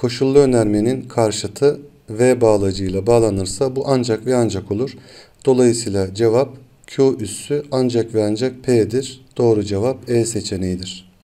Koşullu önermenin karşıtı V bağlacıyla bağlanırsa bu ancak ve ancak olur. Dolayısıyla cevap Q üssü ancak ve ancak P'dir. Doğru cevap E seçeneğidir.